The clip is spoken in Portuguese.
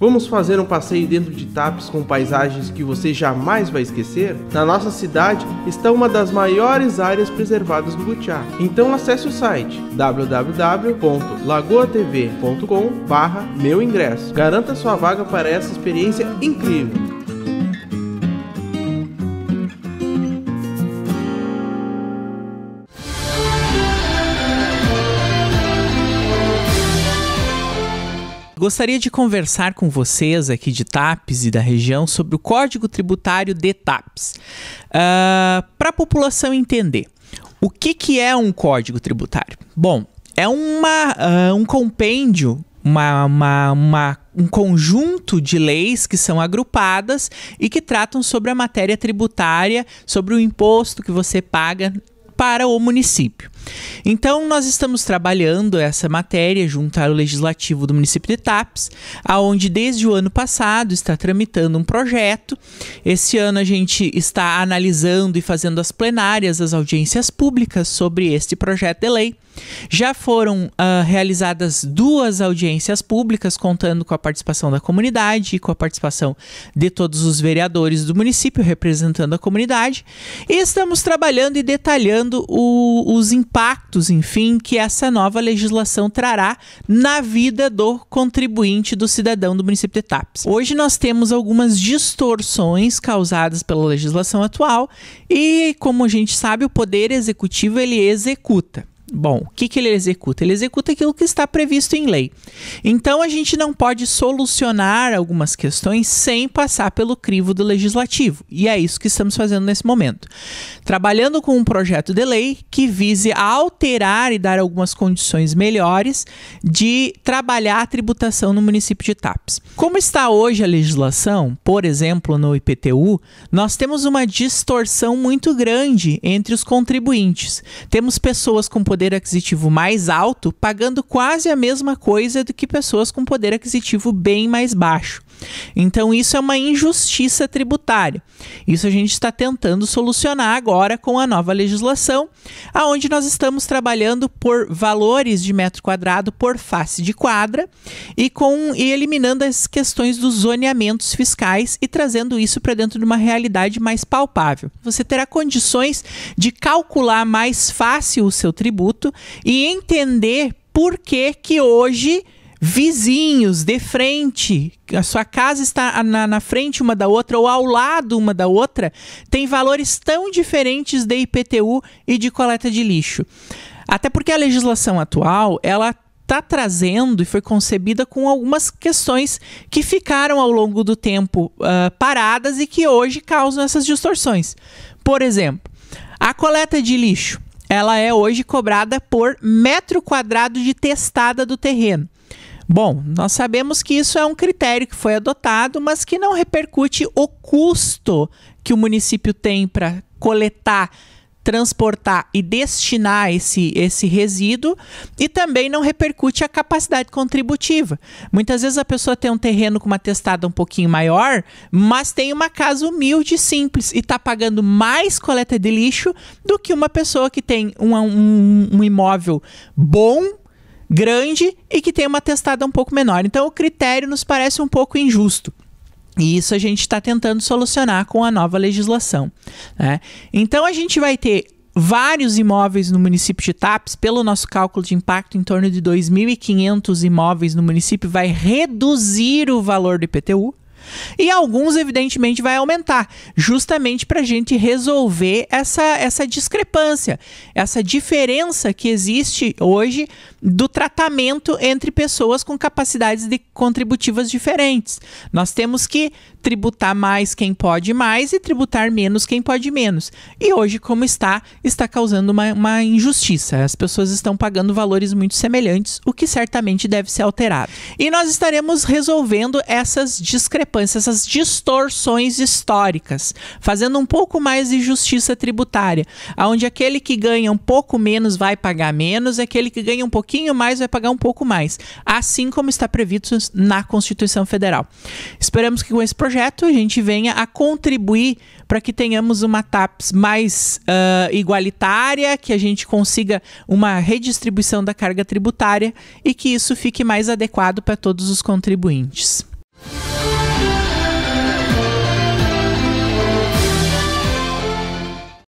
Vamos fazer um passeio dentro de TAPs com paisagens que você jamais vai esquecer? Na nossa cidade está uma das maiores áreas preservadas do Butiá. Então acesse o site www.lagoatv.com/meu ingresso. Garanta sua vaga para essa experiência incrível. Gostaria de conversar com vocês aqui de TAPES e da região sobre o Código Tributário de TAPES, uh, ah, para a população entender. O que, que é um código tributário? Bom, é uma, uh, um compêndio uma, uma, uma, um conjunto de leis que são agrupadas e que tratam sobre a matéria tributária, sobre o imposto que você paga para o município. Então, nós estamos trabalhando essa matéria junto ao Legislativo do município de Tapes, aonde desde o ano passado está tramitando um projeto. Esse ano a gente está analisando e fazendo as plenárias, as audiências públicas sobre este projeto de lei. Já foram uh, realizadas duas audiências públicas, contando com a participação da comunidade e com a participação de todos os vereadores do município representando a comunidade. E estamos trabalhando e detalhando o, os impactos impactos, enfim, que essa nova legislação trará na vida do contribuinte, do cidadão do município de Tapes. Hoje nós temos algumas distorções causadas pela legislação atual e, como a gente sabe, o poder executivo ele executa. Bom, o que, que ele executa? Ele executa aquilo que está previsto em lei. Então, a gente não pode solucionar algumas questões sem passar pelo crivo do legislativo. E é isso que estamos fazendo nesse momento. Trabalhando com um projeto de lei que vise alterar e dar algumas condições melhores de trabalhar a tributação no município de Itapes. Como está hoje a legislação, por exemplo, no IPTU, nós temos uma distorção muito grande entre os contribuintes. Temos pessoas com poder poder aquisitivo mais alto pagando quase a mesma coisa do que pessoas com poder aquisitivo bem mais baixo. Então, isso é uma injustiça tributária. Isso a gente está tentando solucionar agora com a nova legislação, aonde nós estamos trabalhando por valores de metro quadrado por face de quadra e com e eliminando as questões dos zoneamentos fiscais e trazendo isso para dentro de uma realidade mais palpável. Você terá condições de calcular mais fácil o seu tributo e entender por que que hoje vizinhos de frente, a sua casa está na, na, frente uma da outra ou ao lado uma da outra, tem valores tão diferentes de IPTU e de coleta de lixo. Até porque a legislação atual, ela está trazendo e foi concebida com algumas questões que ficaram ao longo do tempo uh, paradas e que hoje causam essas distorções. Por exemplo, a coleta de lixo, ela é hoje cobrada por metro quadrado de testada do terreno. Bom, nós sabemos que isso é um critério que foi adotado, mas que não repercute o custo que o município tem para coletar, transportar e destinar esse, esse resíduo e também não repercute a capacidade contributiva. Muitas vezes a pessoa tem um terreno com uma testada um pouquinho maior, mas tem uma casa humilde e simples e está pagando mais coleta de lixo do que uma pessoa que tem um, um, um imóvel bom grande e que tem uma testada um pouco menor. Então, o critério nos parece um pouco injusto. E isso a gente está tentando solucionar com a nova legislação. Né? Então, a gente vai ter vários imóveis no município de Taps. pelo nosso cálculo de impacto, em torno de 2.500 imóveis no município, vai reduzir o valor do IPTU. E alguns, evidentemente, vai aumentar, justamente para a gente resolver essa, essa discrepância, essa diferença que existe hoje do tratamento entre pessoas com capacidades de contributivas diferentes. Nós temos que tributar mais quem pode mais e tributar menos quem pode menos. E hoje, como está, está causando uma, uma injustiça. As pessoas estão pagando valores muito semelhantes, o que certamente deve ser alterado. E nós estaremos resolvendo essas discrepâncias essas distorções históricas, fazendo um pouco mais de justiça tributária, onde aquele que ganha um pouco menos vai pagar menos, aquele que ganha um pouquinho mais vai pagar um pouco mais, assim como está previsto na Constituição Federal. Esperamos que com esse projeto a gente venha a contribuir para que tenhamos uma TAPS mais uh, igualitária, que a gente consiga uma redistribuição da carga tributária e que isso fique mais adequado para todos os contribuintes.